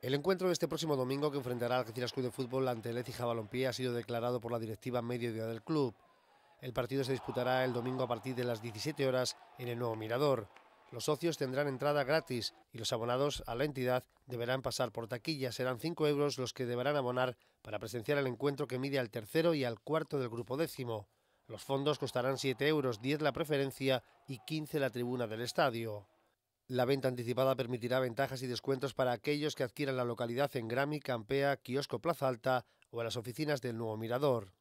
El encuentro de este próximo domingo que enfrentará al Algeciras Club de Fútbol ante el y Balompié ha sido declarado por la directiva mediodía del club. El partido se disputará el domingo a partir de las 17 horas en el nuevo Mirador. Los socios tendrán entrada gratis y los abonados a la entidad deberán pasar por taquilla. Serán 5 euros los que deberán abonar para presenciar el encuentro que mide al tercero y al cuarto del grupo décimo. Los fondos costarán 7 euros, 10 la preferencia y 15 la tribuna del estadio. La venta anticipada permitirá ventajas y descuentos para aquellos que adquieran la localidad en Grammy, Campea, Kiosco Plaza Alta o en las oficinas del nuevo Mirador.